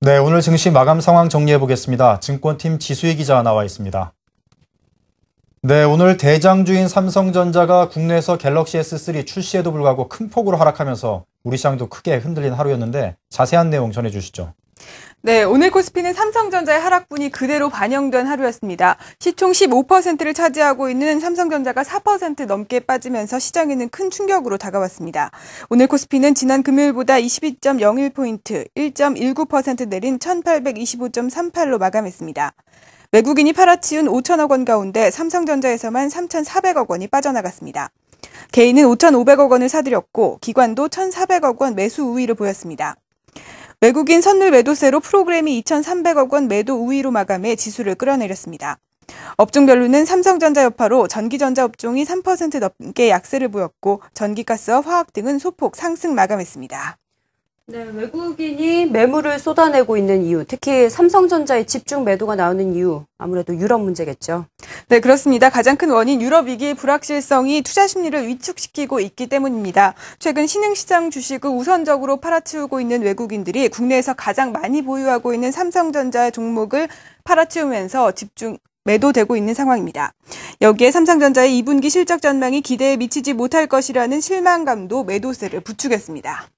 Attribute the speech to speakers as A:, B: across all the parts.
A: 네, 오늘 증시 마감 상황 정리해 보겠습니다. 증권팀 지수희 기자 나와 있습니다. 네, 오늘 대장주인 삼성전자가 국내에서 갤럭시 S3 출시에도 불구하고 큰 폭으로 하락하면서 우리 시장도 크게 흔들린 하루였는데 자세한 내용 전해 주시죠.
B: 네, 오늘 코스피는 삼성전자의 하락분이 그대로 반영된 하루였습니다. 시총 15%를 차지하고 있는 삼성전자가 4% 넘게 빠지면서 시장에는 큰 충격으로 다가왔습니다. 오늘 코스피는 지난 금요일보다 22.01포인트, 1.19% 내린 1825.38로 마감했습니다. 외국인이 팔아치운 5천억 원 가운데 삼성전자에서만 3,400억 원이 빠져나갔습니다. 개인은 5,500억 원을 사들였고 기관도 1,400억 원 매수 우위를 보였습니다. 외국인 선물 매도세로 프로그램이 2,300억 원 매도 우위로 마감해 지수를 끌어내렸습니다. 업종별로는 삼성전자 여파로 전기전자 업종이 3% 넘게 약세를 보였고 전기가스와 화학 등은 소폭 상승 마감했습니다. 네, 외국인이 매물을 쏟아내고 있는 이유, 특히 삼성전자의 집중 매도가 나오는 이유, 아무래도 유럽 문제겠죠. 네, 그렇습니다. 가장 큰 원인 유럽 위기의 불확실성이 투자 심리를 위축시키고 있기 때문입니다. 최근 신흥시장 주식을 우선적으로 팔아치우고 있는 외국인들이 국내에서 가장 많이 보유하고 있는 삼성전자 종목을 팔아치우면서 집중 매도되고 있는 상황입니다. 여기에 삼성전자의 2분기 실적 전망이 기대에 미치지 못할 것이라는 실망감도 매도세를 부추겼습니다.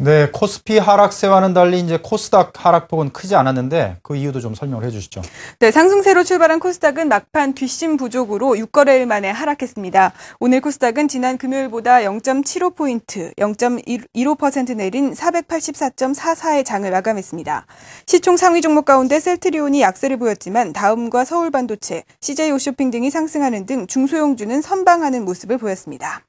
A: 네, 코스피 하락세와는 달리 이제 코스닥 하락폭은 크지 않았는데 그 이유도 좀 설명을 해주시죠.
B: 네, 상승세로 출발한 코스닥은 막판 뒷심 부족으로 6거래일 만에 하락했습니다. 오늘 코스닥은 지난 금요일보다 0.75포인트, 0.15% 내린 484.44의 장을 마감했습니다. 시총 상위 종목 가운데 셀트리온이 약세를 보였지만 다음과 서울반도체, CJ오쇼핑 등이 상승하는 등 중소형주는 선방하는 모습을 보였습니다.